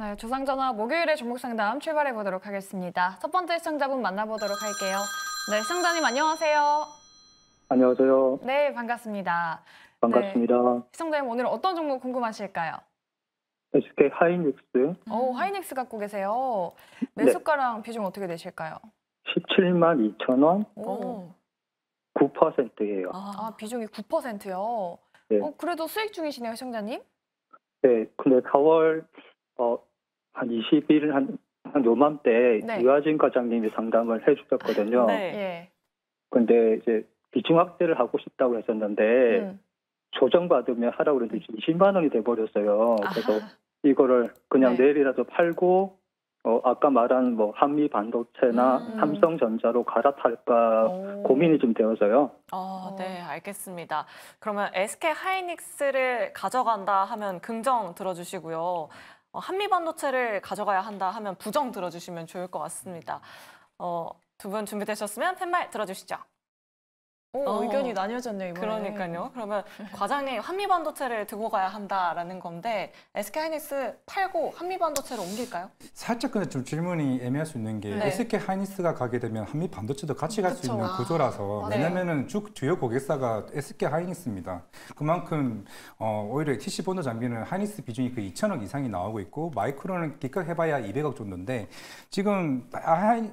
네, 조상전화 목요일의 종목상담 출발해 보도록 하겠습니다. 첫 번째 시청자분 만나보도록 할게요. 네, 시청자님 안녕하세요. 안녕하세요. 네, 반갑습니다. 반갑습니다. 네, 시청자님 오늘 어떤 종목 궁금하실까요? SK 하이닉스. 오, 어, 하이닉스 갖고 계세요. 네. 매수가랑 네. 비중 어떻게 되실까요? 17만 2천 원. 오. 9%예요. 아. 아, 비중이 9%요? 네. 어, 그래도 수익 중이시네요, 시청자님? 네, 근데 4월 어, 한 20일 한, 한 요맘때 네. 유아진 과장님이 상담을 해주셨거든요. 그런데 네. 네. 예. 이제 비중 확대를 하고 싶다고 했었는데 음. 조정받으면 하라고 그랬는데 20만 원이 돼버렸어요. 그래서 이거를 그냥 네. 내일이라도 팔고 어, 아까 말한 뭐 한미 반도체나 음. 삼성전자로 갈아탈까 오. 고민이 좀 되어서요. 아, 네, 알겠습니다. 그러면 SK 하이닉스를 가져간다 하면 긍정 들어주시고요. 어, 한미 반도체를 가져가야 한다 하면 부정 들어주시면 좋을 것 같습니다. 어, 두 분 준비되셨으면 팻말 들어주시죠. 오, 어, 어, 의견이 나뉘어졌네요. 이번에. 그러니까요. 그러면 과장이 한미반도체를 들고 가야 한다라는 건데 SK하이닉스 팔고 한미반도체로 옮길까요? 살짝 근데 좀 질문이 애매할 수 있는 게 네. SK하이닉스가 가게 되면 한미반도체도 같이 갈 수 있는 아, 구조라서 아, 왜냐면은 쭉 주요 고객사가 SK하이닉스입니다. 그만큼 어, 오히려 TC 본드 장비는 하이닉스 비중이 그 2천억 이상이 나오고 있고 마이크론은 기껏 해봐야 200억 정도인데 지금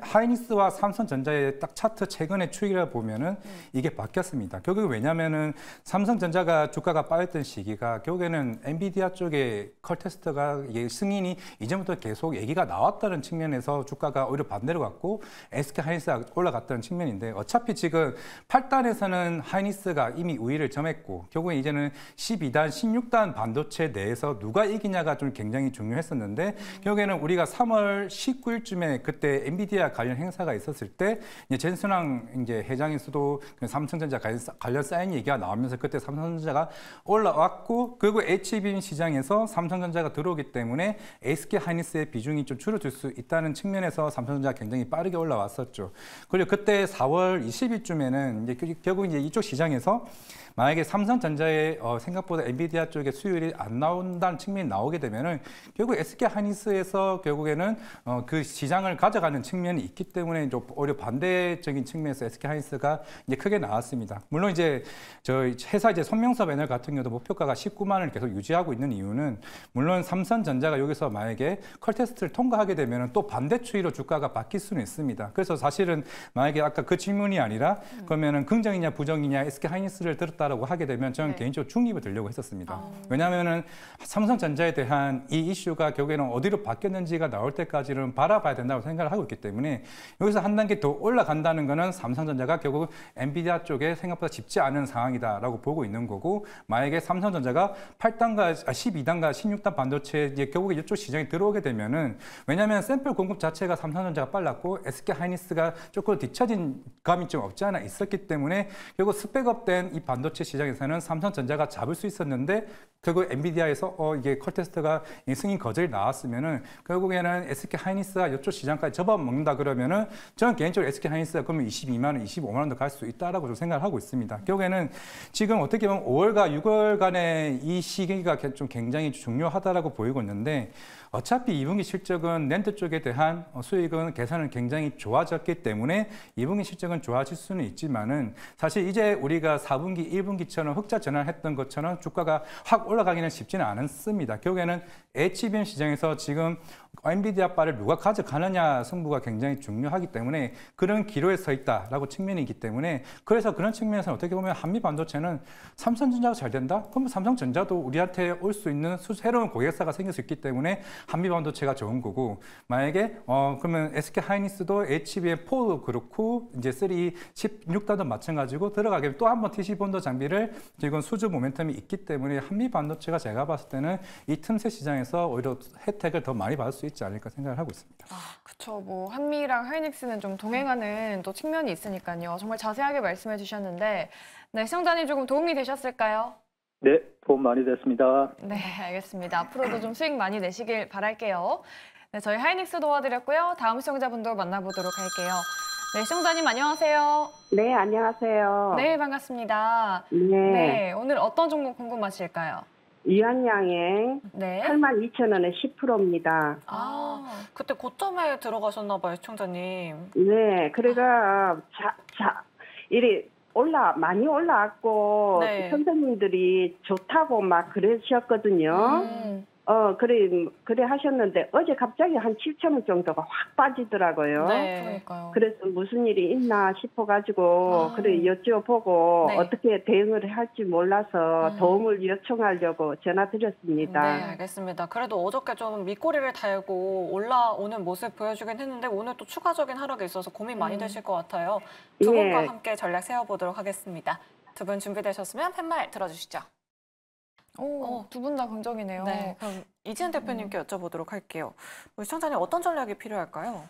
하이닉스와 삼성전자의 딱 차트 최근의 추이를 보면은 음. 이게 이게 바뀌었습니다. 결국 왜냐면은 삼성전자가 주가가 빠졌던 시기가 결국에는 엔비디아 쪽에 컬테스트가 승인이 이전부터 계속 얘기가 나왔다는 측면에서 주가가 오히려 반대로 갔고 SK 하이닉스가 올라갔다는 측면인데 어차피 지금 8단에서는 하이닉스가 이미 우위를 점했고 결국에 이제는 12단, 16단 반도체 내에서 누가 이기냐가 좀 굉장히 중요했었는데 결국에는 우리가 3월 19일쯤에 그때 엔비디아 관련 행사가 있었을 때 이제 젠순왕 이제 회장에서도 삼성전자 관련 사인 얘기가 나오면서 그때 삼성전자가 올라왔고 그리고 HBM e 시장에서 삼성전자가 들어오기 때문에 SK 하이닉스의 비중이 좀 줄어들 수 있다는 측면에서 삼성전자가 굉장히 빠르게 올라왔었죠. 그리고 그때 4월 20일쯤에는 이제 그, 결국 이제 이쪽 시장에서 만약에 삼성전자의 어, 생각보다 엔비디아 쪽의 수율이 안 나온다는 측면이 나오게 되면은 결국 SK 하이닉스에서 결국에는 어, 그 시장을 가져가는 측면이 있기 때문에 좀 오히려 반대적인 측면에서 SK 하이닉스가 이제 크게 나왔습니다. 물론 이제 저희 회사 이제 손명서 배널 같은 경우도 목표가가 19만을 계속 유지하고 있는 이유는 물론 삼성전자가 여기서 만약에 컬 테스트를 통과하게 되면 또 반대 추이로 주가가 바뀔 수는 있습니다. 그래서 사실은 만약에 아까 그 질문이 아니라 음. 그러면은 긍정이냐 부정이냐 SK 하이닉스를 들었다 하겠다라고 하게 되면 저는 네. 개인적으로 중립을 들려고 했었습니다. 아. 왜냐하면은 삼성전자에 대한 이 이슈가 결국에는 어디로 바뀌었는지가 나올 때까지는 바라봐야 된다고 생각을 하고 있기 때문에 여기서 한 단계 더 올라간다는 거는 삼성전자가 결국 엔비디아 쪽에 생각보다 쉽지 않은 상황이다라고 보고 있는 거고 만약에 삼성전자가 8단과 12단과 아, 16단 반도체 이제 결국에 이쪽 시장에 들어오게 되면은 왜냐하면 샘플 공급 자체가 삼성전자가 빨랐고 SK 하이니스가 조금 뒤처진 감이 좀 없지 않아 있었기 때문에 결국 스펙업된 이 반도체 반체 시장에서는 삼성전자가 잡을 수 있었는데 결국 엔비디아에서 어 이게 컬테스트가 승인 거절이 나왔으면은 결국에는 SK 하이닉스가 이쪽 시장까지 접어먹는다 그러면은 저는 개인적으로 SK 하이닉스가 그러면 22만 원, 25만 원도 갈 수 있다라고 좀 생각을 하고 있습니다. 결국에는 지금 어떻게 보면 5월과 6월간의 이 시기가 좀 굉장히 중요하다라고 보이고 있는데 어차피 2분기 실적은 렌트 쪽에 대한 어, 수익은 계산은 굉장히 좋아졌기 때문에 2분기 실적은 좋아질 수는 있지만은 사실 이제 우리가 4분기, 1분기처럼 흑자 전환했던 것처럼 주가가 확 올라가기는 쉽지는 않습니다. 결국에는 HBM 시장에서 지금 엔비디아바를 누가 가져가느냐 승부가 굉장히 중요하기 때문에 그런 기로에 서 있다라고 측면이기 때문에 그래서 그런 측면에서 어떻게 보면 한미 반도체는 삼성전자가 잘 된다? 그럼 삼성전자도 우리한테 올 수 있는 새로운 고객사가 생길 수 있기 때문에 한미 반도체가 좋은 거고 만약에 어 그러면 SK 하이닉스도 HBM4도 그렇고 이제 3 16단도 마찬가지고 들어가게 또한 번 TC 본도 장비를 지금 수주 모멘텀이 있기 때문에 한미 반도체가 제가 봤을 때는 이 틈새 시장에서 오히려 혜택을 더 많이 받을 수 있지 않을까 생각을 하고 있습니다. 아, 그렇죠. 뭐 한미랑 하이닉스는 좀 동행하는 또 측면이 있으니까요. 정말 자세하게 말씀해 주셨는데 네, 시청자님 조금 도움이 되셨을까요? 네, 도움 많이 됐습니다. 네, 알겠습니다. 앞으로도 좀 수익 많이 내시길 바랄게요. 네, 저희 하이닉스 도와드렸고요. 다음 시청자분도 만나보도록 할게요. 네, 시청자님 안녕하세요. 네, 안녕하세요. 네, 반갑습니다. 네. 네, 오늘 어떤 종목 궁금하실까요? 이한양행 네. 8 0 0 0 원에 10%입니다. 아, 그때 고점에 들어가셨나 봐요, 시청자님. 네, 그래가 자, 자, 이리 올라 많이 올라왔고 네. 선생님들이 좋다고 막 그러셨거든요. 음. 어, 그래, 그래 하셨는데 어제 갑자기 한 7천 원 정도가 확 빠지더라고요. 네, 그러니까요. 그래서 무슨 일이 있나 싶어가지고, 아. 그래 여쭤보고 네. 어떻게 대응을 할지 몰라서 음. 도움을 요청하려고 전화드렸습니다. 네, 알겠습니다. 그래도 어저께 좀 밑꼬리를 달고 올라오는 모습 보여주긴 했는데 오늘 또 추가적인 하락이 있어서 고민 많이 음. 되실 것 같아요. 두 예. 분과 함께 전략 세워보도록 하겠습니다. 두 분 준비되셨으면 팻말 들어주시죠. 어. 두분 다 긍정이네요. 네. 그럼 이지은 대표님께 여쭤보도록 할게요. 우리 시청자님 어떤 전략이 필요할까요?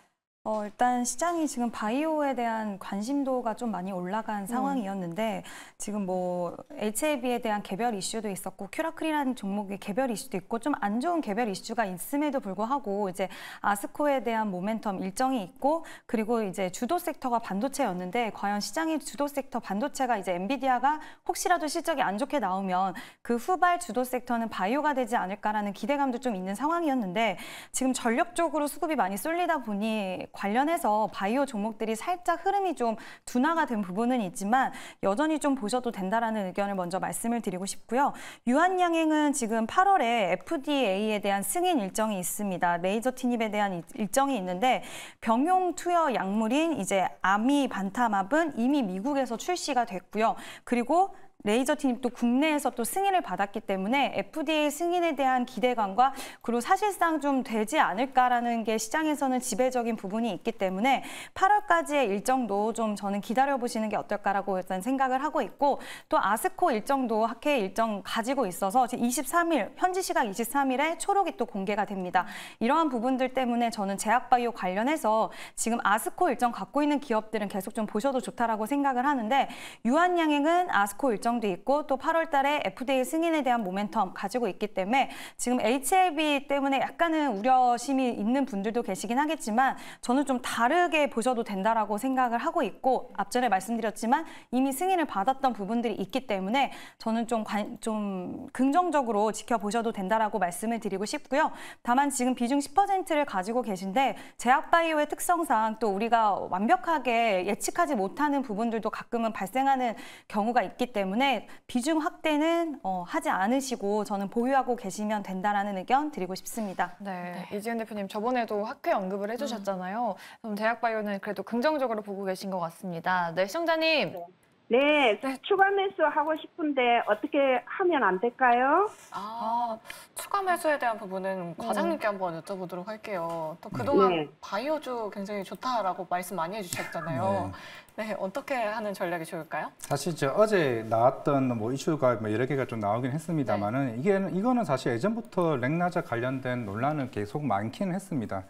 어, 일단 시장이 지금 바이오에 대한 관심도가 좀 많이 올라간 음. 상황이었는데 음. 지금 뭐 HAB에 대한 개별 이슈도 있었고 큐라클이라는 종목의 개별 이슈도 있고 좀 안 좋은 개별 이슈가 있음에도 불구하고 이제 아스코에 대한 모멘텀 일정이 있고 그리고 이제 주도 섹터가 반도체였는데 과연 시장의 주도 섹터 반도체가 이제 엔비디아가 혹시라도 실적이 안 좋게 나오면 그 후발 주도 섹터는 바이오가 되지 않을까라는 기대감도 좀 있는 상황이었는데 지금 전력적으로 수급이 많이 쏠리다 보니 관련해서 바이오 종목들이 살짝 흐름이 좀 둔화가 된 부분은 있지만 여전히 좀 보셔도 된다라는 의견을 먼저 말씀을 드리고 싶고요. 유한양행은 지금 8월에 FDA에 대한 승인 일정이 있습니다. 레이저티닙에 대한 일정이 있는데 병용 투여 약물인 이제 아미 반타맙은 이미 미국에서 출시가 됐고요. 그리고 레이저 팀도 국내에서 또 승인을 받았기 때문에 FDA 승인에 대한 기대감과 그리고 사실상 좀 되지 않을까라는 게 시장에서는 지배적인 부분이 있기 때문에 8월까지의 일정도 좀 저는 기다려보시는 게 어떨까라고 일단 생각을 하고 있고 또 아스코 일정도 학회 일정 가지고 있어서 지 23일 현지 시각 23일에 초록이 또 공개가 됩니다. 이러한 부분들 때문에 저는 제약바이오 관련해서 지금 아스코 일정 갖고 있는 기업들은 계속 좀 보셔도 좋다라고 생각을 하는데 유한양행은 아스코 일정 예정돼 있고 또 8월 달에 FDA 승인에 대한 모멘텀 가지고 있기 때문에 지금 HIV 때문에 약간은 우려심이 있는 분들도 계시긴 하겠지만 저는 좀 다르게 보셔도 된다라고 생각을 하고 있고 앞전에 말씀드렸지만 이미 승인을 받았던 부분들이 있기 때문에 저는 좀, 관, 좀 긍정적으로 지켜보셔도 된다라고 말씀을 드리고 싶고요. 다만 지금 비중 10%를 가지고 계신데 제약바이오의 특성상 또 우리가 완벽하게 예측하지 못하는 부분들도 가끔은 발생하는 경우가 있기 때문에 때문에 비중 확대는 어, 하지 않으시고 저는 보유하고 계시면 된다라는 의견 드리고 싶습니다. 네, 네. 이지은 대표님 저번에도 학회 언급을 해주셨잖아요. 음. 그럼 대학바이오는 그래도 긍정적으로 보고 계신 것 같습니다. 네, 시청자님. 네. 네, 네. 추가 매수하고 싶은데 어떻게 하면 안 될까요? 아, 추가 매수에 대한 부분은 음. 과장님께 음. 한번 여쭤보도록 할게요. 또 네. 그동안 네. 바이오주 굉장히 좋다라고 말씀 많이 해주셨잖아요. 네. 네. 어떻게 하는 전략이 좋을까요? 사실 저 어제 나왔던 뭐 이슈가 뭐 여러 개가 좀 나오긴 했습니다만은 네. 이게 이거는 사실 예전부터 렉나자 관련된 논란은 계속 많기 했습니다.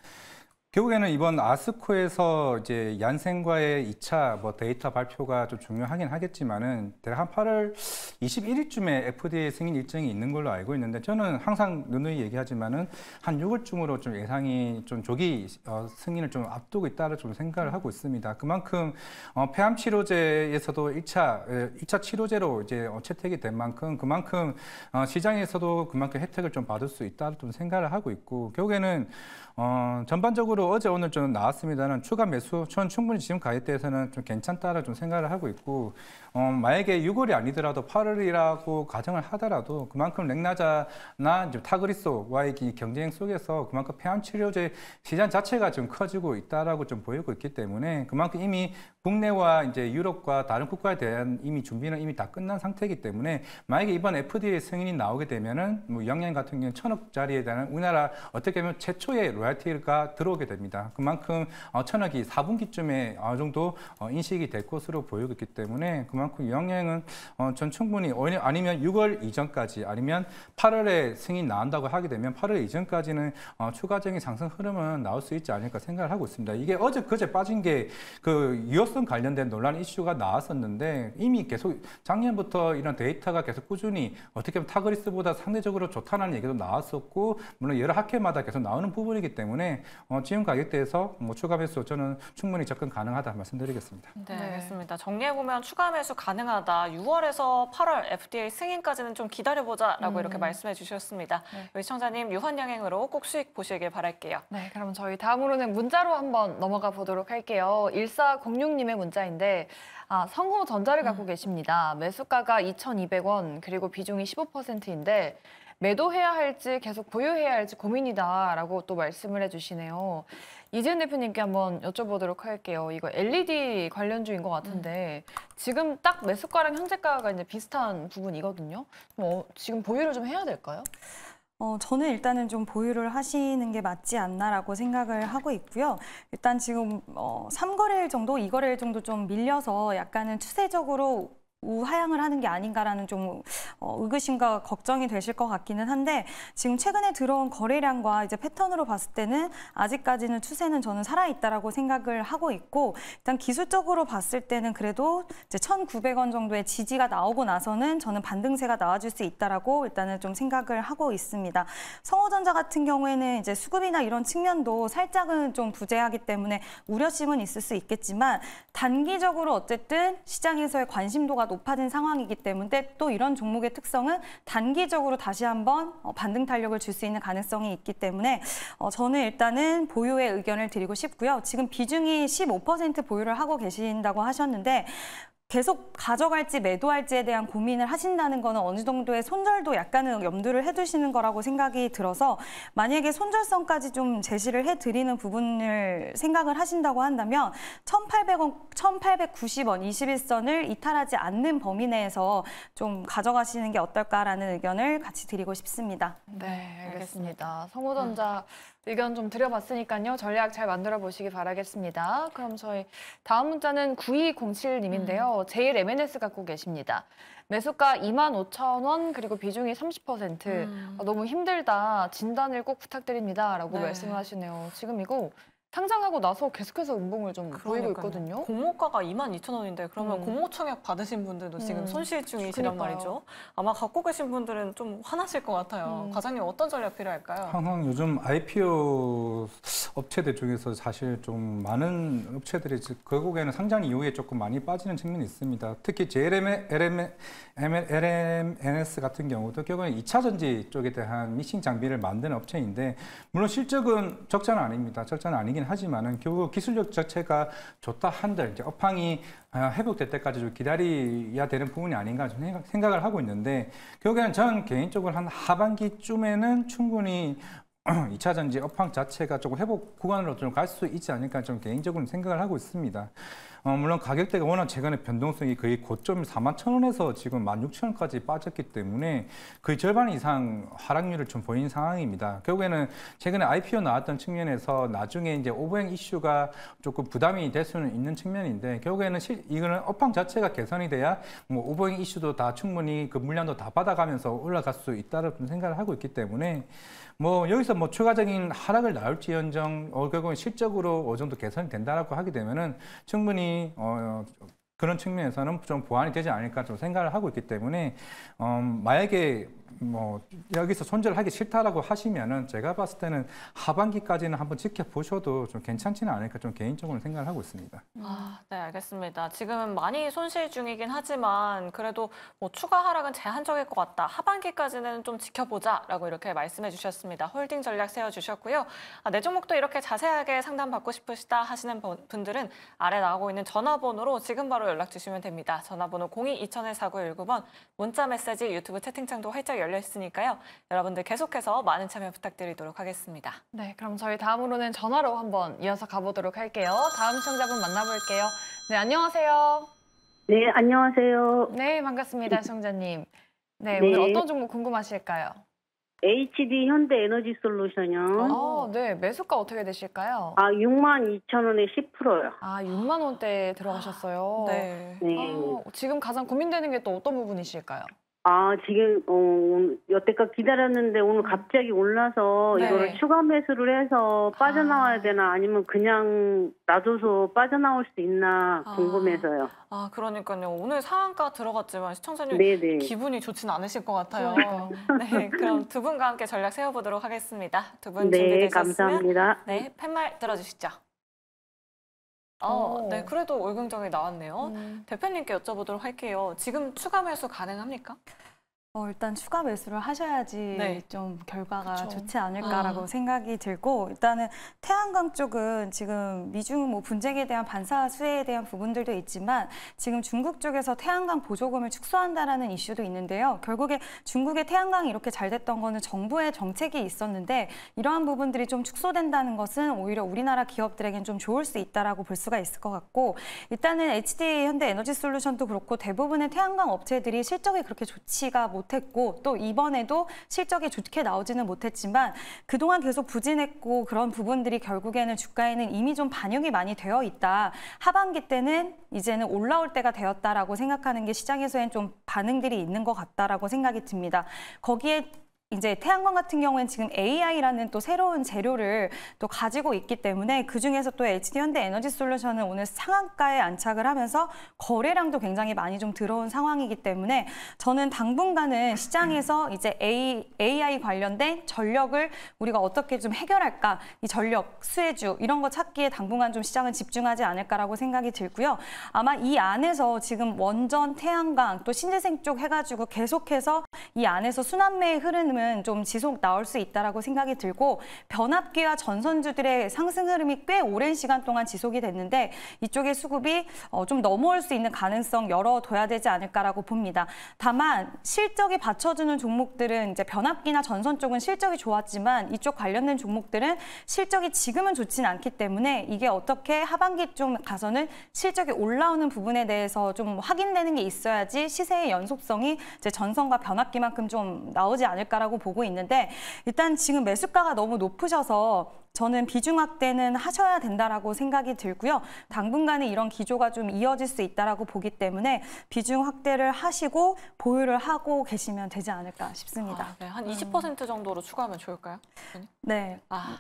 결국에는 이번 아스코에서 이제 얀센과의 2차 뭐 데이터 발표가 좀 중요하긴 하겠지만은 대략 한 8월 21일쯤에 FDA 승인 일정이 있는 걸로 알고 있는데 저는 항상 누누이 얘기하지만은 한 6월쯤으로 좀 예상이 좀 조기 어, 승인을 좀 앞두고 있다를 좀 생각을 하고 있습니다. 그만큼 어, 폐암 치료제에서도 1차 2차 치료제로 이제 어, 채택이 된 만큼 그만큼 어, 시장에서도 그만큼 혜택을 좀 받을 수 있다를 좀 생각을 하고 있고 결국에는 어, 전반적으로 어제 오늘 좀 나왔습니다는 추가 매수 전 충분히 지금 가격대에서는 좀 괜찮다라 좀 생각을 하고 있고 어, 만약에 6월이 아니더라도 8월이라고 가정을 하더라도 그만큼 렉나자나 타그리소와의 경쟁 속에서 그만큼 폐암 치료제 시장 자체가 좀 커지고 있다라고 좀 보이고 있기 때문에 그만큼 이미 국내와 이제 유럽과 다른 국가에 대한 이미 준비는 이미 다 끝난 상태이기 때문에 만약에 이번 FDA 승인이 나오게 되면은 뭐 영양 같은 경우는 천억짜리에 대한 우리나라 어떻게 보면 최초의 로얄티가 들어오게 됩니다. 그만큼 어, 천억이 4분기쯤에 어느 정도 어, 인식이 될 것으로 보이고 있기 때문에 그만큼 영향은 어, 전 충분히 아니면 6월 이전까지 아니면 8월에 승인 나온다고 하게 되면 8월 이전까지는 어, 추가적인 상승 흐름은 나올 수 있지 않을까 생각을 하고 있습니다. 이게 어제 그제 빠진 게 그 유효성 관련된 논란 이슈가 나왔었는데 이미 계속 작년부터 이런 데이터가 계속 꾸준히 어떻게 보면 타그리스보다 상대적으로 좋다는 얘기도 나왔었고 물론 여러 학회마다 계속 나오는 부분이기 때문에 어, 지금 가격대에서 뭐 추가 매수 저는 충분히 접근 가능하다 말씀드리겠습니다. 네, 알겠습니다. 정리해보면 추가 매수 회수 가능하다. 6월에서 8월 FDA 승인까지는 좀 기다려보자라고 음. 이렇게 말씀해 주셨습니다. 네. 우리 시청자님 유한양행으로 꼭 수익 보시길 바랄게요. 네, 그럼 저희 다음으로는 문자로 한번 넘어가 보도록 할게요. 1406님의 문자인데 아, 성호 전자를 갖고 음. 계십니다. 매수가가 2,200원 그리고 비중이 15%인데 매도해야 할지 계속 보유해야 할지 고민이다라고 또 말씀을 해주시네요. 이재은 대표님께 한번 여쭤보도록 할게요. 이거 LED 관련주인 것 같은데 음. 지금 딱 매수가랑 현재가가 이제 비슷한 부분이거든요. 어, 지금 보유를 좀 해야 될까요? 어, 저는 일단은 좀 보유를 하시는 게 맞지 않나라고 생각을 하고 있고요. 일단 지금 어, 3거래일 정도, 2거래일 정도 좀 밀려서 약간은 추세적으로 우하향을 하는 게 아닌가라는 좀 어, 의구심과 걱정이 되실 것 같기는 한데 지금 최근에 들어온 거래량과 이제 패턴으로 봤을 때는 아직까지는 추세는 저는 살아있다라고 생각을 하고 있고 일단 기술적으로 봤을 때는 그래도 이제 1,900원 정도의 지지가 나오고 나서는 저는 반등세가 나와줄 수 있다라고 일단은 좀 생각을 하고 있습니다. 성호전자 같은 경우에는 이제 수급이나 이런 측면도 살짝은 좀 부재하기 때문에 우려심은 있을 수 있겠지만 단기적으로 어쨌든 시장에서의 관심도가 높아진 상황이기 때문에 또 이런 종목의 특성은 단기적으로 다시 한번 어, 반등 탄력을 줄 수 있는 가능성이 있기 때문에 어, 저는 일단은 보유의 의견을 드리고 싶고요. 지금 비중이 15% 보유를 하고 계신다고 하셨는데 계속 가져갈지 매도할지에 대한 고민을 하신다는 거는 어느 정도의 손절도 약간은 염두를 해두시는 거라고 생각이 들어서 만약에 손절성까지 좀 제시를 해드리는 부분을 생각을 하신다고 한다면 1,800원, 1,890원 21선을 이탈하지 않는 범위 내에서 좀 가져가시는 게 어떨까라는 의견을 같이 드리고 싶습니다. 네, 알겠습니다. 성호전자 음. 의견 좀 드려봤으니까요. 전략 잘 만들어 보시기 바라겠습니다. 그럼 저희 다음 문자는 9207님인데요. 음. 제일 MNS 갖고 계십니다. 매수가 2만 5천 원 그리고 비중이 30% 음. 아, 너무 힘들다. 진단을 꼭 부탁드립니다. 라고 네. 말씀하시네요. 지금 이거 상장하고 나서 계속해서 운봉을 좀 그러니까요. 보이고 있거든요. 공모가가 2만 2천 원인데 그러면 음. 공모청약 받으신 분들도 지금 음. 손실 중이시란 그러니까요. 말이죠. 아마 갖고 계신 분들은 좀 화나실 것 같아요. 음. 과장님 어떤 전략 필요할까요? 항상 요즘 IPO 업체들 중에서 사실 좀 많은 업체들이 결국에는 상장 이후에 조금 많이 빠지는 측면이 있습니다. 특히 JLM, s 같은 경우도 결국에 2차 전지 쪽에 대한 미싱 장비를 만드는 업체인데 물론 실적은 적자는 아닙니다. 적자는 아니 힘들긴 하지만은 결국 기술력 자체가 좋다 한들 이제 업황이 아, 회복될 때까지 좀 기다려야 되는 부분이 아닌가 생각을 하고 있는데 결국에는 전 개인적으로 한 하반기쯤에는 충분히 2차 전지 업황 자체가 조금 회복 구간으로 좀 갈 수 있지 않을까 좀 개인적으로 생각을 하고 있습니다. 어, 물론 가격대가 워낙 최근에 변동성이 거의 고점 4만 천 원에서 지금 1만 6천 원까지 빠졌기 때문에 거의 절반 이상 하락률을 좀 보인 상황입니다. 결국에는 최근에 IPO 나왔던 측면에서 나중에 이제 오버행 이슈가 조금 부담이 될 수는 있는 측면인데 결국에는 시, 이거는 업황 자체가 개선이 돼야 뭐 오버행 이슈도 다 충분히 그 물량도 다 받아가면서 올라갈 수 있다는 생각을 하고 있기 때문에 뭐 여기서 뭐 추가적인 하락을 나올지언정 어, 결국은 실적으로 어느 정도 개선이 된다라고 하게 되면은 충분히 어, 그런 측면에서는 좀 보완이 되지 않을까 좀 생각을 하고 있기 때문에 어, 만약에 뭐 여기서 손절 하기 싫다라고 하시면은 제가 봤을 때는 하반기까지는 한번 지켜보셔도 좀 괜찮지는 않을까 좀 개인적으로 생각을 하고 있습니다. 음. 아, 네 알겠습니다. 지금은 많이 손실 중이긴 하지만 그래도 뭐 추가 하락은 제한적일 것 같다. 하반기까지는 좀 지켜보자라고 이렇게 말씀해 주셨습니다. 홀딩 전략 세워 주셨고요. 아, 내 네 종목도 이렇게 자세하게 상담 받고 싶으시다 하시는 분들은 아래 나오고 있는 전화번호로 지금 바로 연락 주시면 됩니다. 전화번호 02 2 0 0 4919번 문자 메시지 유튜브 채팅창도 활짝 열 열려 있으니까요. 여러분들 계속해서 많은 참여 부탁드리도록 하겠습니다. 네, 그럼 저희 다음으로는 전화로 한번 이어서 가보도록 할게요. 다음 시청자분 만나볼게요. 네, 안녕하세요. 네, 안녕하세요. 네, 반갑습니다, 시청자님. 네, 네. 오늘 어떤 종목 궁금하실까요? HD 현대 에너지 솔루션이요. 아, 네. 매수가 어떻게 되실까요? 아, 6만 2천 원에 10%요. 아, 6만 원대에 들어가셨어요. 네. 네. 아, 지금 가장 고민되는 게 또 어떤 부분이실까요? 아, 지금, 어, 여태껏 기다렸는데 오늘 갑자기 올라서 네. 이거를 추가 매수를 해서 아. 빠져나와야 아. 되나 아니면 그냥 놔둬서 빠져나올 수 있나 아. 궁금해서요. 아, 그러니까요. 오늘 상한가 들어갔지만 시청자님 네네. 네. 기분이 좋진 않으실 것 같아요. 네. 네, 그럼 두 분과 함께 전략 세워보도록 하겠습니다. 두분 네, 준비되셨으면 네, 감사합니다. 네, 팻말 들어주시죠. 아, 네, 그래도 월경정에 나왔네요. 음. 대표님께 여쭤보도록 할게요. 지금 추가 매수 가능합니까? 어, 일단 추가 매수를 하셔야지 네. 좀 결과가 그쵸. 좋지 않을까라고 아. 생각이 들고 일단은 태양광 쪽은 지금 미중 뭐 분쟁에 대한 반사 수혜에 대한 부분들도 있지만 지금 중국 쪽에서 태양광 보조금을 축소한다라는 이슈도 있는데요. 결국에 중국의 태양광이 이렇게 잘 됐던 거는 정부의 정책이 있었는데 이러한 부분들이 좀 축소된다는 것은 오히려 우리나라 기업들에겐 좀 좋을 수 있다라고 볼 수가 있을 것 같고 일단은 HD 현대 에너지 솔루션도 그렇고 대부분의 태양광 업체들이 실적이 그렇게 좋지가 뭐 못했고 또 이번에도 실적이 좋게 나오지는 못했지만 그동안 계속 부진했고 그런 부분들이 결국에는 주가에는 이미 좀 반영이 많이 되어 있다. 하반기 때는 이제는 올라올 때가 되었다라고 생각하는 게 시장에서는 좀 반응들이 있는 것 같다라고 생각이 듭니다. 거기에 이제 태양광 같은 경우에는 지금 AI라는 또 새로운 재료를 또 가지고 있기 때문에 그중에서 또 HD 현대 에너지 솔루션은 오늘 상한가에 안착을 하면서 거래량도 굉장히 많이 좀 들어온 상황이기 때문에 저는 당분간은 시장에서 이제 A, i 관련된 전력을 우리가 어떻게 좀 해결할까 이 전력, 수혜주 이런 거 찾기에 당분간 좀 시장은 집중하지 않을까라고 생각이 들고요. 아마 이 안에서 지금 원전, 태양광 또 신재생 쪽 해가지고 계속해서 이 안에서 순환매의 흐르는 흐름은 좀 지속 나올 수 있다라고 생각이 들고 변압기와 전선주들의 상승 흐름이 꽤 오랜 시간 동안 지속이 됐는데 이쪽의 수급이 어, 좀 넘어올 수 있는 가능성 열어둬야 되지 않을까라고 봅니다. 다만 실적이 받쳐주는 종목들은 이제 변압기나 전선 쪽은 실적이 좋았지만 이쪽 관련된 종목들은 실적이 지금은 좋진 않기 때문에 이게 어떻게 하반기 좀 가서는 실적이 올라오는 부분에 대해서 좀 확인되는 게 있어야지 시세의 연속성이 이제 전선과 변압기만큼 좀 나오지 않을까라고. 있라고 보고 있는데 일단 지금 매수가가 너무 높으셔서 저는 비중 확대는 하셔야 된다라고 생각이 들고요. 당분간은 이런 기조가 좀 이어질 수 있다라고 보기 때문에 비중 확대를 하시고 보유를 하고 계시면 되지 않을까 싶습니다. 아, 네. 한 20% 정도로 추가하면 좋을까요? 네. 아.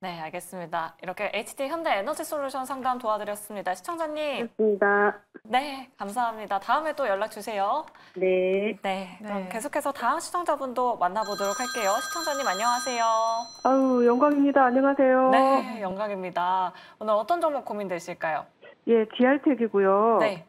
네, 알겠습니다. 이렇게 HT 현대 에너지 솔루션 상담 도와드렸습니다. 시청자님. 고맙습니다. 네, 감사합니다. 다음에 또 연락 주세요. 네. 네, 그럼 네. 계속해서 다음 시청자분도 만나보도록 할게요. 시청자님 안녕하세요. 아유, 영광입니다. 안녕하세요. 네, 영광입니다. 오늘 어떤 종목 고민되실까요? 예, 디 r 텍이고요 네.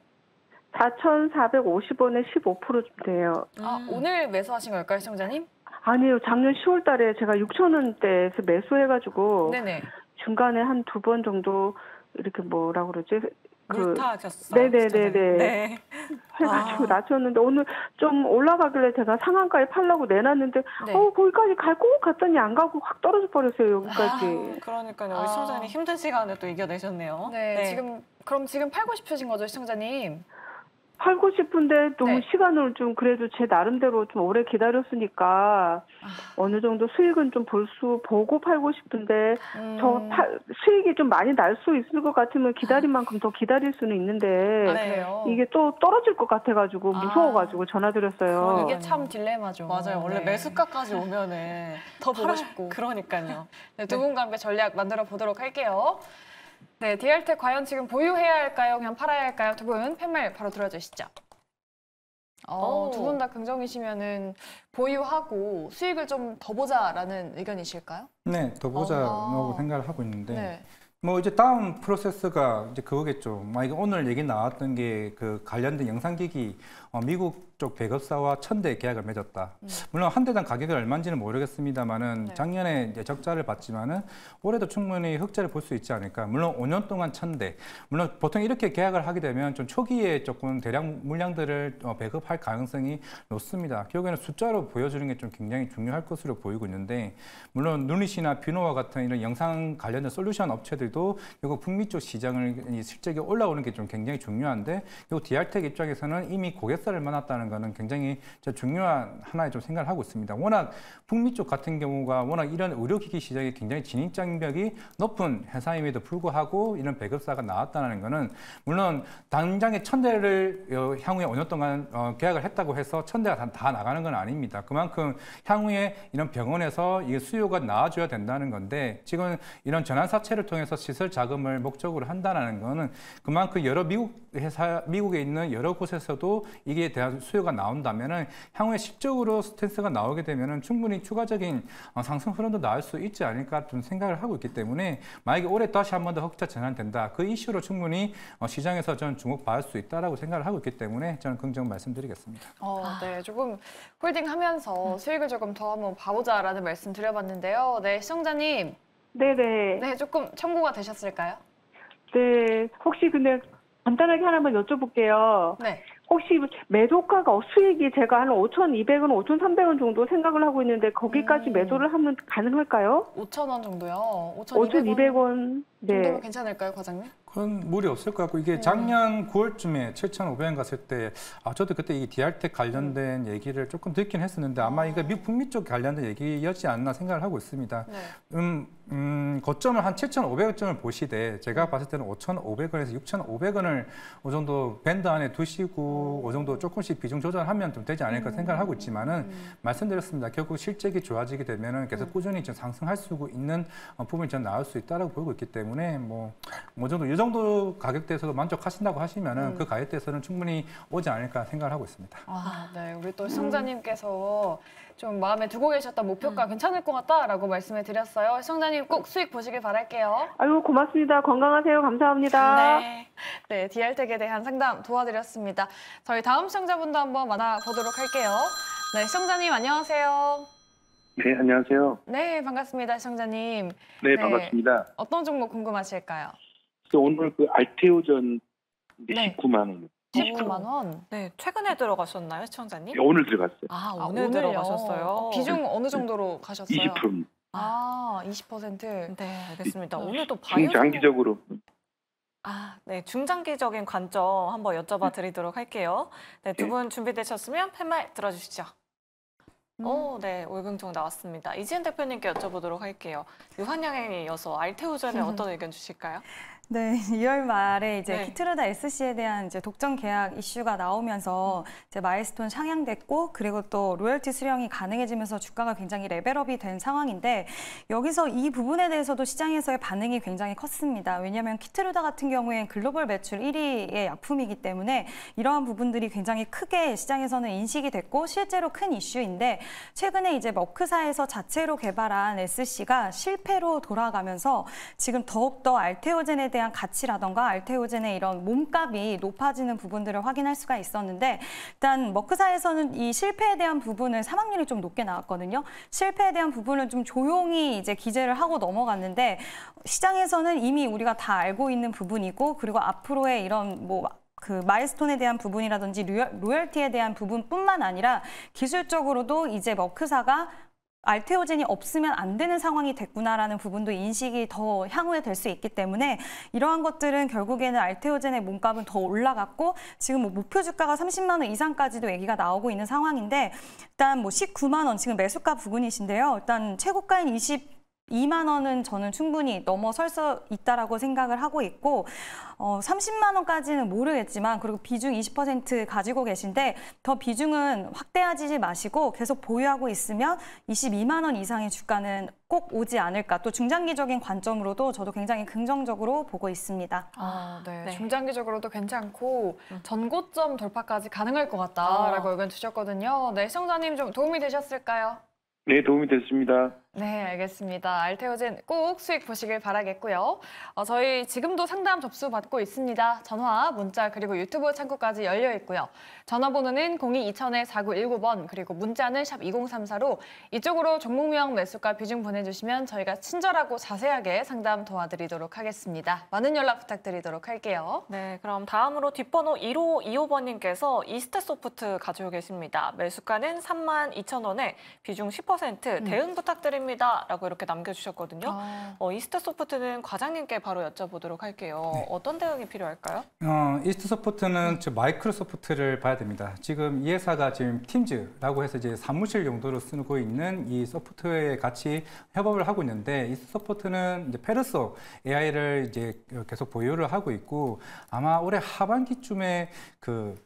4,450원에 15% 돼요. 아, 음. 오늘 매수하신 걸까요, 시청자님? 아니요. 작년 10월 달에 제가 6천 원대에서 매수해가지고 네네. 중간에 한 두 번 정도 이렇게 뭐라 그러지? 그, 물타셨 네네네네. 네. 네. 아. 해가지고 아. 낮췄는데 오늘 좀 올라가길래 제가 상한가에 팔라고 내놨는데 네. 어 거기까지 갈꼭 갔더니 안 가고 확 떨어져 버렸어요 여기까지. 아, 그러니까요. 아. 시청자님 힘든 시간에 또 이겨내셨네요. 네, 네, 지금 그럼 지금 팔고 싶으신 거죠 시청자님? 팔고 싶은데 너무 네. 시간을 좀 그래도 제 나름대로 좀 오래 기다렸으니까 아. 어느 정도 수익은 좀 볼 수 보고 팔고 싶은데 음. 저 파, 수익이 좀 많이 날 수 있을 것 같으면 기다린 만큼 더 기다릴 수는 있는데 아, 이게 또 떨어질 것 같아가지고 아. 무서워가지고 아. 전화드렸어요. 이게 참 딜레마죠. 맞아요. 원래 네. 매수가까지 오면은 더 보고 싶고. 그러니까요. 네, 두 분과 함께 전략 만들어 보도록 할게요. 네, 디알텍 과연 지금 보유해야 할까요? 그냥 팔아야 할까요? 두분 팬말 바로 들어주시죠. 어, 두 분 다 긍정이시면은 보유하고 수익을 좀 더 보자라는 의견이실까요? 네, 더 보자라고 아. 생각을 하고 있는데 네. 뭐 이제 다음 프로세스가 이제 그거겠죠. 만약에 오늘 얘기 나왔던 게 그 관련된 영상기기 어, 미국 쪽 배급사와 천대 계약을 맺었다. 음. 물론 한 대당 가격이 얼마인지는 모르겠습니다만은 네. 작년에 이제 적자를 봤지만은 올해도 충분히 흑자를 볼 수 있지 않을까. 물론 5년 동안 천대. 물론 보통 이렇게 계약을 하게 되면 좀 초기에 조금 대량 물량들을 어, 배급할 가능성이 높습니다. 결국에는 숫자로 보여주는 게 좀 굉장히 중요할 것으로 보이고 있는데 물론 누리시나 비노와 같은 이런 영상 관련된 솔루션 업체들도 결국 북미 쪽 시장을 실적이 올라오는 게 좀 굉장히 중요한데 그 디알텍 입장에서는 이미 고객 역사를 만났다는 것은 굉장히 중요한 하나의 좀 생각을 하고 있습니다. 워낙 북미 쪽 같은 경우가 워낙 이런 의료기기 시장이 굉장히 진입장벽이 높은 회사임에도 불구하고 이런 배급사가 나왔다는 것은 물론 당장의 천대를 어, 향후에 5년 동안 어, 계약을 했다고 해서 천대가 다 나가는 건 아닙니다. 그만큼 향후에 이런 병원에서 이게 수요가 나와줘야 된다는 건데 지금 이런 전환사채를 통해서 시설 자금을 목적으로 한다는 것은 그만큼 여러 미국 회사, 미국에 있는 여러 곳에서도 이게 대한 수요가 나온다면은 향후에 실적으로 스탠스가 나오게 되면은 충분히 추가적인 어, 상승 흐름도 나올 수 있지 않을까 좀 생각을 하고 있기 때문에 만약에 올해 다시 한 번 더 흑자 전환된다 그 이슈로 충분히 어, 시장에서 저는 주목받을 수 있다라고 생각을 하고 있기 때문에 저는 긍정 말씀드리겠습니다. 어, 네, 조금 홀딩하면서 음. 수익을 조금 더 한번 봐보자라는 말씀 드려봤는데요. 네, 시청자님. 네네. 네, 조금 청구가 되셨을까요? 네, 혹시 근데 간단하게 하나만 여쭤볼게요. 네. 혹시 매도가가 어, 수익이 제가 한 5,200원, 5,300원 정도 생각을 하고 있는데 거기까지 음. 매도를 하면 가능할까요? 5,000원 정도요? 5,200원, 5,200원 네. 괜찮을까요, 과장님? 큰 무리 없을 것 같고 이게 네. 작년 9월쯤에 7,500원 갔을 때 아, 저도 그때 이 디알텍 관련된 음. 얘기를 조금 듣긴 했었는데 아마 이게 아. 미국 북미 쪽 관련된 얘기였지 않나 생각을 하고 있습니다. 네. 음, 음, 거점을 한 7,500원쯤을 보시되 제가 음. 봤을 때는 5,500원에서 6,500원을 어느 정도 밴드 안에 두시고 어느 정도 조금씩 비중 조절하면 좀 되지 않을까 생각을 하고 있지만은 음. 음. 말씀드렸습니다. 결국 실적이 좋아지게 되면은 계속 꾸준히 좀 상승할 수 있는 어, 부분이 좀 나올 수있다고 보고 있기 때문에 뭐 어느 뭐 정도 유정 정도 가격대에서도 만족하신다고 하시면 음. 그 가격대에서는 충분히 오지 않을까 생각을 하고 있습니다. 아, 네. 우리 또 시청자님께서 좀 마음에 두고 계셨던 목표가 음. 괜찮을 것 같다라고 말씀을 드렸어요. 시청자님 꼭 수익 보시길 바랄게요. 아유 고맙습니다. 건강하세요. 감사합니다. 네, 네 디알텍에 대한 상담 도와드렸습니다. 저희 다음 시청자분도 한번 만나보도록 할게요. 네, 시청자님 안녕하세요. 네, 안녕하세요. 네, 반갑습니다, 시청자님. 네, 네 반갑습니다. 어떤 종목 궁금하실까요? 오늘 그 알테오전 네. 19만 원. 19만 원. 네, 최근에 들어가셨나요, 시청자님? 네, 오늘 들어갔어요. 아, 아 오늘, 오늘 들어가셨어요. 어, 비중 어느 정도로 가셨어요? 20%. 아, 20%. 네, 알겠습니다. 오늘 또 바이오 장기적으로 아, 네. 중장기적인 관점 한번 여쭤봐 드리도록 할게요. 네, 두분 예. 준비되셨으면 팻말 들어주시죠. 음. 오, 어, 네, 월금정 나왔습니다. 이지은 대표님께 여쭤보도록 할게요. 유한양행이어서 알테오전에 어떤 의견 주실까요? 네, 2월 말에 이제 네. 키트르다 SC에 대한 이제 독점 계약 이슈가 나오면서 이제 마일스톤 상향됐고 그리고 또 로열티 수령이 가능해지면서 주가가 굉장히 레벨업이 된 상황인데 여기서 이 부분에 대해서도 시장에서의 반응이 굉장히 컸습니다. 왜냐하면 키트르다 같은 경우엔 글로벌 매출 1위의 약품이기 때문에 이러한 부분들이 굉장히 크게 시장에서는 인식이 됐고 실제로 큰 이슈인데 최근에 이제 머크사에서 자체로 개발한 SC가 실패로 돌아가면서 지금 더욱더 알테오젠에 대한 가치라던가 알테오젠의 이런 몸값이 높아지는 부분들을 확인할 수가 있었는데 일단 머크사에서는 이 실패에 대한 부분은 사망률이 좀 높게 나왔거든요. 실패에 대한 부분은 좀 조용히 이제 기재를 하고 넘어갔는데 시장에서는 이미 우리가 다 알고 있는 부분이고 그리고 앞으로의 이런 뭐 그 마일스톤에 대한 부분이라든지 로열티에 대한 부분뿐만 아니라 기술적으로도 이제 머크사가 알테오젠이 없으면 안 되는 상황이 됐구나라는 부분도 인식이 더 향후에 될 수 있기 때문에 이러한 것들은 결국에는 알테오젠의 몸값은 더 올라갔고 지금 뭐 목표 주가가 30만 원 이상까지도 얘기가 나오고 있는 상황인데 일단 뭐 19만 원 지금 매수가 부근이신데요. 일단 최고가인 20 2만 원은 저는 충분히 넘어설 수 있다라고 생각을 하고 있고 어, 30만 원까지는 모르겠지만 그리고 비중 20% 가지고 계신데 더 비중은 확대하지 마시고 계속 보유하고 있으면 22만 원 이상의 주가는 꼭 오지 않을까 또 중장기적인 관점으로도 저도 굉장히 긍정적으로 보고 있습니다. 아, 네. 네. 중장기적으로도 괜찮고 음. 전고점 돌파까지 가능할 것 같다라고 아. 의견 주셨거든요. 네, 시청자님 좀 도움이 되셨을까요? 네, 도움이 됐습니다. 네, 알겠습니다. 알테오젠 꼭 수익 보시길 바라겠고요. 어, 저희 지금도 상담 접수 받고 있습니다. 전화, 문자, 그리고 유튜브 창구까지 열려 있고요. 전화번호는 02-2000-4919번, 그리고 문자는 샵 2034로 이쪽으로 종목명 매수가 비중 보내주시면 저희가 친절하고 자세하게 상담 도와드리도록 하겠습니다. 많은 연락 부탁드리도록 할게요. 네, 그럼 다음으로 뒷번호 1525번님께서 이스트소프트 가지고 계십니다. 매수가는 3 2 0 0 0 원에 비중 10% 대응 음. 부탁드립니다. 힘듭니다. 라고 이렇게 남겨주셨거든요. 아. 어, 이스트 소프트는 과장님께 바로 여쭤보도록 할게요. 네. 어떤 대응이 필요할까요? 어, 이스트 소프트는 네. 마이크로소프트를 봐야 됩니다. 지금 이 회사가 지금 팀즈라고 해서 이제 사무실 용도로 쓰고 있는 이 소프트웨어에 같이 협업을 하고 있는데 이스트 소프트는 이제 페르소 AI를 이제 계속 보유를 하고 있고 아마 올해 하반기쯤에 그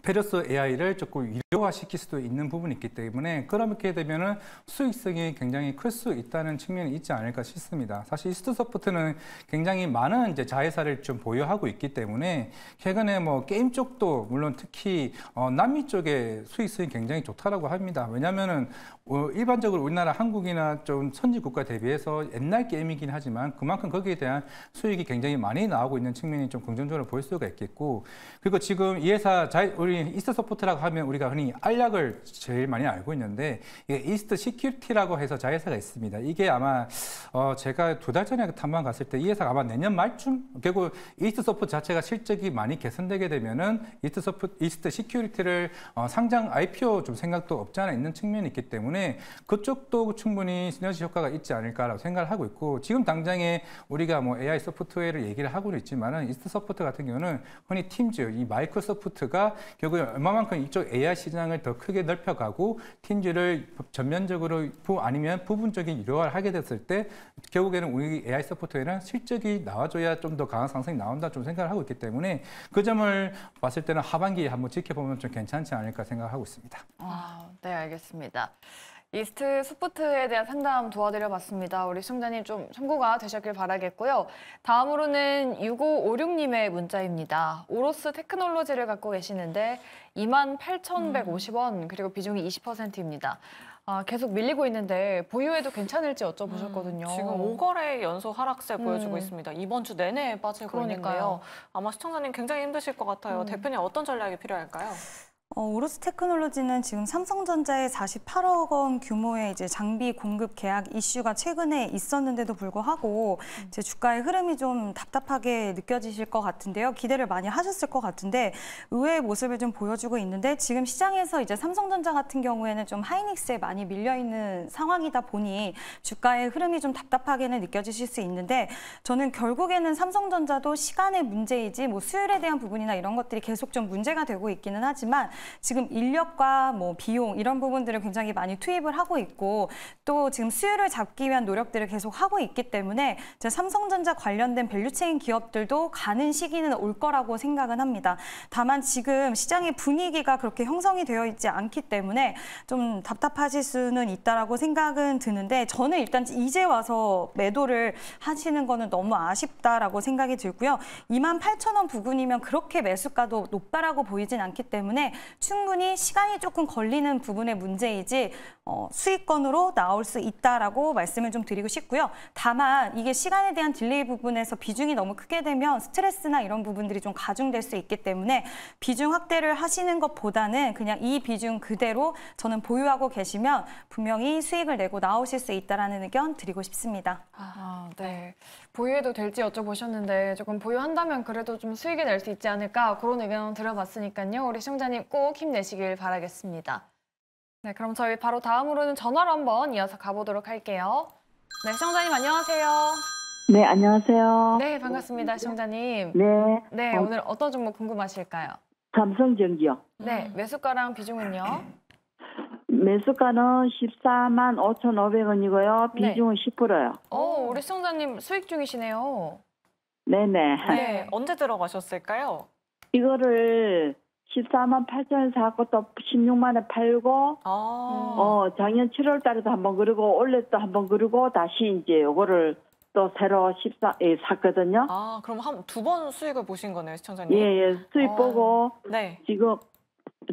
페르소 AI를 조금 위료화시킬 수도 있는 부분이 있기 때문에 그렇게 되면 수익성이 굉장히 클 수 있다는 측면이 있지 않을까 싶습니다. 사실 이스트소프트는 굉장히 많은 이제 자회사를 좀 보유하고 있기 때문에 최근에 뭐 게임 쪽도 물론 특히 어 남미 쪽의 수익성이 굉장히 좋다라고 합니다. 왜냐하면은 어, 일반적으로 우리나라 한국이나 좀 선지 국가 대비해서 옛날 게임이긴 하지만 그만큼 거기에 대한 수익이 굉장히 많이 나오고 있는 측면이 좀 긍정적으로 보일 수가 있겠고 그리고 지금 이 회사 자회 우리 이스트 소프트라고 하면 우리가 흔히 알약을 제일 많이 알고 있는데 이게 이스트 시큐리티라고 해서 자회사가 있습니다. 이게 아마 어 제가 두 달 전에 탐방 갔을 때 이 회사가 아마 내년 말쯤 결국 이스트 소프트 자체가 실적이 많이 개선되게 되면은 이스트 서포트 이스트 시큐리티를 어 상장 IPO 좀 생각도 없지 않아 있는 측면이 있기 때문에 그쪽도 충분히 시너지 효과가 있지 않을까라고 생각을 하고 있고 지금 당장에 우리가 뭐 AI 소프트웨어를 얘기를 하고는 있지만은 이스트 소프트 같은 경우는 흔히 팀즈 이 마이크로소프트가 결국에 얼마만큼 이쪽 AI 시장을 더 크게 넓혀가고 틴즈를 전면적으로 부, 아니면 부분적인 유료화를 하게 됐을 때 결국에는 우리 AI 서포트에는 실적이 나와줘야 좀 더 강한 상승이 나온다 좀 생각을 하고 있기 때문에 그 점을 봤을 때는 하반기에 한번 지켜보면 좀 괜찮지 않을까 생각하고 있습니다. 아, 네 알겠습니다. 이스트 소프트에 대한 상담 도와드려 봤습니다. 우리 승청자님좀 참고가 되셨길 바라겠고요. 다음으로는 6556님의 문자입니다. 오로스 테크놀로지를 갖고 계시는데 28,150원 그리고 비중이 20%입니다. 아, 계속 밀리고 있는데 보유해도 괜찮을지 여쭤보셨거든요. 음, 지금 5거래 연속 하락세 음. 보여주고 음. 있습니다. 이번 주 내내 빠지고 니까요요 아마 시청자님 굉장히 힘드실 것 같아요. 음. 대표님 어떤 전략이 필요할까요? 어, 오로스 테크놀로지는 지금 삼성전자의 48억 원 규모의 이제 장비 공급 계약 이슈가 최근에 있었는데도 불구하고 음. 이제 주가의 흐름이 좀 답답하게 느껴지실 것 같은데요. 기대를 많이 하셨을 것 같은데 의외의 모습을 좀 보여주고 있는데 지금 시장에서 이제 삼성전자 같은 경우에는 좀 하이닉스에 많이 밀려 있는 상황이다 보니 주가의 흐름이 좀 답답하게는 느껴지실 수 있는데 저는 결국에는 삼성전자도 시간의 문제이지 뭐 수율에 대한 부분이나 이런 것들이 계속 좀 문제가 되고 있기는 하지만 지금 인력과 뭐 비용 이런 부분들을 굉장히 많이 투입을 하고 있고 또 지금 수요를 잡기 위한 노력들을 계속 하고 있기 때문에 제 삼성전자 관련된 밸류체인 기업들도 가는 시기는 올 거라고 생각은 합니다. 다만 지금 시장의 분위기가 그렇게 형성이 되어 있지 않기 때문에 좀 답답하실 수는 있다라고 생각은 드는데 저는 일단 이제 와서 매도를 하시는 거는 너무 아쉽다라고 생각이 들고요. 2만 8천 원 부근이면 그렇게 매수가도 높다라고 보이진 않기 때문에 충분히 시간이 조금 걸리는 부분의 문제이지 어, 수익권으로 나올 수 있다라고 말씀을 좀 드리고 싶고요. 다만 이게 시간에 대한 딜레이 부분에서 비중이 너무 크게 되면 스트레스나 이런 부분들이 좀 가중될 수 있기 때문에 비중 확대를 하시는 것보다는 그냥 이 비중 그대로 저는 보유하고 계시면 분명히 수익을 내고 나오실 수 있다라는 의견 드리고 싶습니다. 아, 네. 보유해도 될지 여쭤보셨는데 조금 보유한다면 그래도 좀 수익이 날 수 있지 않을까 그런 의견 들어봤으니까요 우리 시청자님 꼭꼭 힘내시길 바라겠습니다. 네, 그럼 저희 바로 다음으로는 전화로 한번 이어서 가보도록 할게요. 네, 시청자님 안녕하세요. 네, 안녕하세요. 네, 반갑습니다, 시청자님. 네. 네, 어. 오늘 어떤 종목 궁금하실까요? 삼성전기요. 네, 매수가랑 비중은요? 매수가는 14만 5,500원이고요. 비중은 네. 10%요. 어, 우리 시청자님 수익 중이시네요. 네네. 네, 언제 들어가셨을까요? 이거를 14만 8천에 사고 또 16만에 팔고 아. 어 작년 7월 달에도 한번 그러고 올해 또 한번 그러고 다시 이제 요거를 또 새로 14, 에 예, 샀거든요. 아, 그럼 한두번 수익을 보신 거네요, 시청자님. 예, 예, 수익 어. 보고 네. 지금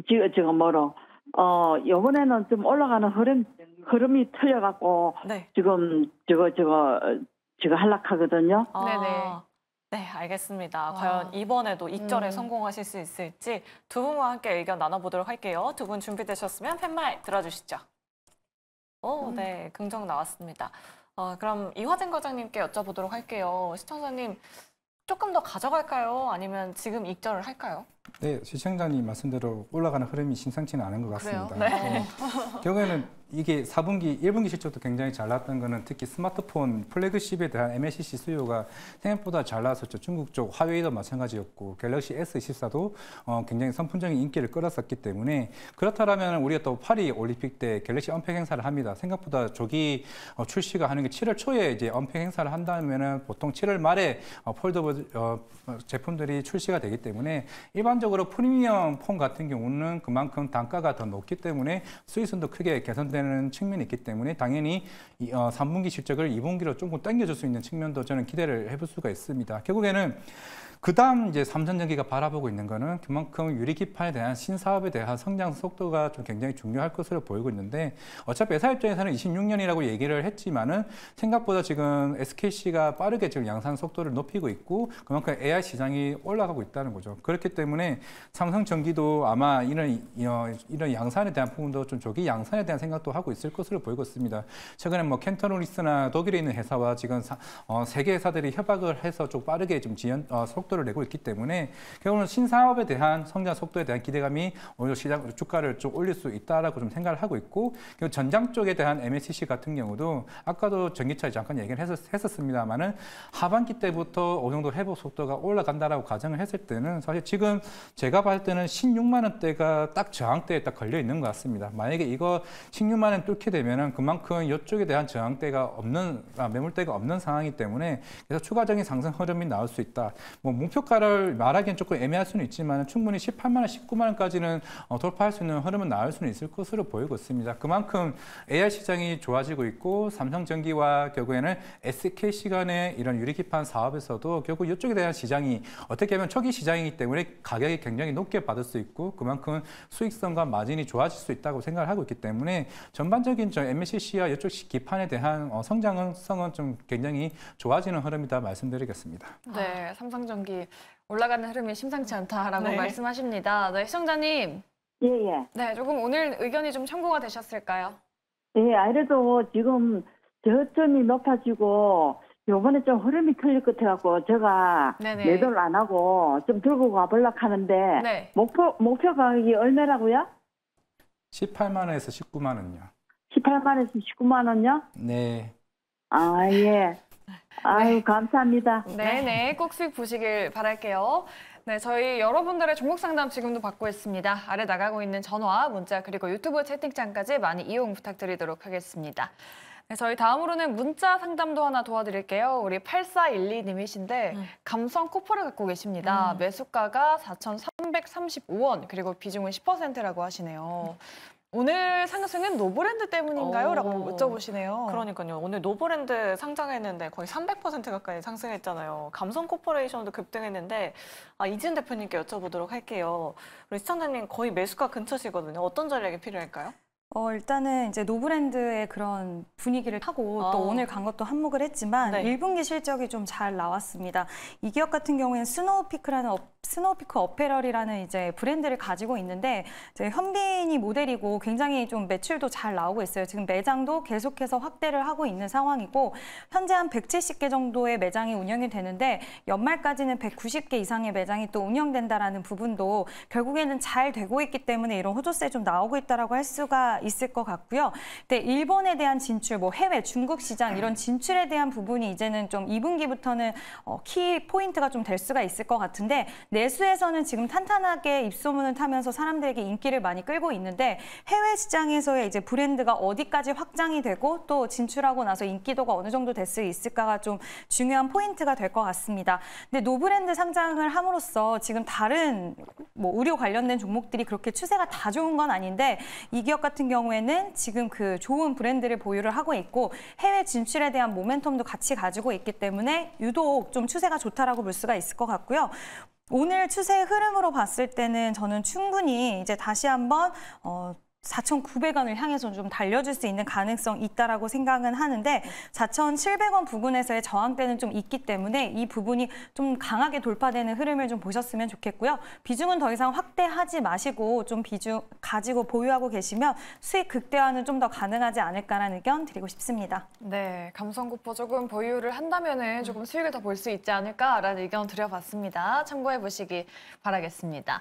지금 지금 뭐로 어, 요번에는 좀 올라가는 흐름 흐름이 틀려 갖고 네. 지금 저거 저거 지금 한락하거든요. 아. 네네. 네. 네, 알겠습니다. 아. 과연 이번에도 입절에 음. 성공하실 수 있을지 두 분과 함께 의견 나눠보도록 할게요. 두 분 준비되셨으면 팻말 들어주시죠. 오, 음. 네, 긍정 나왔습니다. 어, 그럼 이화진 과장님께 여쭤보도록 할게요. 시청자님, 조금 더 가져갈까요? 아니면 지금 입절을 할까요? 네, 시청자님 말씀대로 올라가는 흐름이 심상치는 않은 것 같습니다. 네. 어, 결국에는 이게 4분기, 1분기 실적도 굉장히 잘나던 거는 특히 스마트폰 플래그십에 대한 MLCC 수요가 생각보다 잘 나왔었죠. 중국 쪽 화웨이도 마찬가지였고 갤럭시 S24도 어, 굉장히 선풍적인 인기를 끌었었기 때문에 그렇다면 우리가 또 파리 올림픽 때 갤럭시 언팩 행사를 합니다. 생각보다 조기 어, 출시가 하는 게 7월 초에 이제 언팩 행사를 한다면 보통 7월 말에 어, 폴더블 어, 제품들이 출시가 되기 때문에 일반 일반적으로 프리미엄 폰 같은 경우는 그만큼 단가가 더 높기 때문에 수익성도 크게 개선되는 측면이 있기 때문에 당연히 3분기 어, 실적을 2분기로 조금 당겨줄 수 있는 측면도 저는 기대를 해볼 수가 있습니다. 결국에는 그다음 이제 삼성전기가 바라보고 있는 거는 그만큼 유리기판에 대한 신사업에 대한 성장 속도가 좀 굉장히 중요할 것으로 보이고 있는데 어차피 회사 입장에서는 26년이라고 얘기를 했지만은 생각보다 지금 SKC가 빠르게 지금 양산 속도를 높이고 있고 그만큼 AI 시장이 올라가고 있다는 거죠. 그렇기 때문에 삼성전기도 아마 이런 어, 이런 양산에 대한 부분도 좀 조기 양산에 대한 생각도 하고 있을 것으로 보이고 있습니다. 최근에 뭐 캔터노리스나 독일에 있는 회사와 지금 어, 세계 회사들이 협약을 해서 좀 빠르게 좀 지연 어, 속 속도를 내고 있기 때문에 결국은 신사업에 대한 성장 속도에 대한 기대감이 오히려 시장 주가를 좀 올릴 수 있다라고 좀 생각을 하고 있고 그리고 전장 쪽에 대한 MSCC 같은 경우도 아까도 전기차에 잠깐 얘기를 했었, 습니다만은 하반기 때부터 어느 정도 회복 속도가 올라간다라고 가정을 했을 때는 사실 지금 제가 봤을 때는 16만 원대가 딱 저항대에 딱 걸려 있는 것 같습니다. 만약에 이거 16만 원 뚫게 되면은 그만큼 이쪽에 대한 저항대가 없는 아, 매물대가 없는 상황이기 때문에 그래서 추가적인 상승 흐름이 나올 수 있다. 뭐 목표가를 말하기엔 조금 애매할 수는 있지만 충분히 18만 원, 19만 원까지는 어, 돌파할 수 있는 흐름은 나올 수는 있을 것으로 보이고 있습니다. 그만큼 AI 시장이 좋아지고 있고 삼성전기와 결국에는 SK 시간에 이런 유리기판 사업에서도 결국 이쪽에 대한 시장이 어떻게 하면 초기 시장이기 때문에 가격이 굉장히 높게 받을 수 있고 그만큼 수익성과 마진이 좋아질 수 있다고 생각을 하고 있기 때문에 전반적인 저 m c c 와 이쪽 기판에 대한 어, 성장성은 좀 굉장히 좋아지는 흐름이다 말씀드리겠습니다. 네, 삼성전기 가격 올라가는 흐름이 심상치 않다라고 네. 말씀하십니다. 네, 시청자님. 예, 예. 네, 조금 오늘 의견이 좀 참고가 되셨을까요? 예, 아래도 지금 저점이 높아지고 요번에 좀 흐름이 틀릴 것같아갖 제가 매도를 안 하고 좀 들고 가볼라 하는데 네. 목표 목표 가격이 얼마라고요? 18만 원에서 19만 원요. 18만 원에서 19만 원요? 네. 아 예. 아유, 감사합니다. 네네, 네. 꼭 수익 보시길 바랄게요. 네, 저희 여러분들의 종목 상담 지금도 받고 있습니다. 아래 나가고 있는 전화, 문자, 그리고 유튜브 채팅창까지 많이 이용 부탁드리도록 하겠습니다. 네, 저희 다음으로는 문자 상담도 하나 도와드릴게요. 우리 8412님이신데 음. 감성 코프를 갖고 계십니다. 음. 매수가가 4,335원, 그리고 비중은 10%라고 하시네요. 음. 오늘 상승은 노브랜드 때문인가요? 어. 라고 여쭤보시네요. 그러니까요. 오늘 노브랜드 상장했는데 거의 300% 가까이 상승했잖아요. 감성코퍼레이션도 급등했는데 아, 이진 대표님께 여쭤보도록 할게요. 우리 시청자님 거의 매수가 근처시거든요. 어떤 전략이 필요할까요? 어, 일단은 이제 노브랜드의 그런 분위기를 타고 아. 또 어. 오늘 간 것도 한몫을 했지만 네. 1분기 실적이 좀 잘 나왔습니다. 이 기업 같은 경우에는 스노우피크라는 업, 스노우피크 어페럴이라는 이제 브랜드를 가지고 있는데 이제 현빈이 모델이고 굉장히 좀 매출도 잘 나오고 있어요. 지금 매장도 계속해서 확대를 하고 있는 상황이고 현재 한 170개 정도의 매장이 운영이 되는데 연말까지는 190개 이상의 매장이 또 운영된다라는 부분도 결국에는 잘 되고 있기 때문에 이런 호조세 좀 나오고 있다라고 할 수가 있을 것 같고요. 근데 네, 일본에 대한 진출, 뭐 해외, 중국 시장 이런 진출에 대한 부분이 이제는 좀 2분기부터는 어, 키 포인트가 좀 될 수가 있을 것 같은데 내수에서는 지금 탄탄하게 입소문을 타면서 사람들에게 인기를 많이 끌고 있는데 해외 시장에서의 이제 브랜드가 어디까지 확장이 되고 또 진출하고 나서 인기도가 어느 정도 될 수 있을까가 좀 중요한 포인트가 될 것 같습니다. 근데 노브랜드 상장을 함으로써 지금 다른 뭐 의료 관련된 종목들이 그렇게 추세가 다 좋은 건 아닌데 이 기업 같은 경우에는 지금 그 좋은 브랜드를 보유를 하고 있고 해외 진출에 대한 모멘텀도 같이 가지고 있기 때문에 유독 좀 추세가 좋다라고 볼 수가 있을 것 같고요. 오늘 추세 흐름으로 봤을 때는 저는 충분히 이제 다시 한번 어, 4,900원을 향해서 좀 달려줄 수 있는 가능성 있다라고 생각은 하는데 4,700원 부근에서의 저항대는 좀 있기 때문에 이 부분이 좀 강하게 돌파되는 흐름을 좀 보셨으면 좋겠고요. 비중은 더 이상 확대하지 마시고 좀 비중 가지고 보유하고 계시면 수익 극대화는 좀 더 가능하지 않을까라는 의견 드리고 싶습니다. 네, 감성구포 조금 보유를 한다면 은 조금 수익을 더 볼 수 있지 않을까라는 의견 드려봤습니다. 참고해 보시기 바라겠습니다.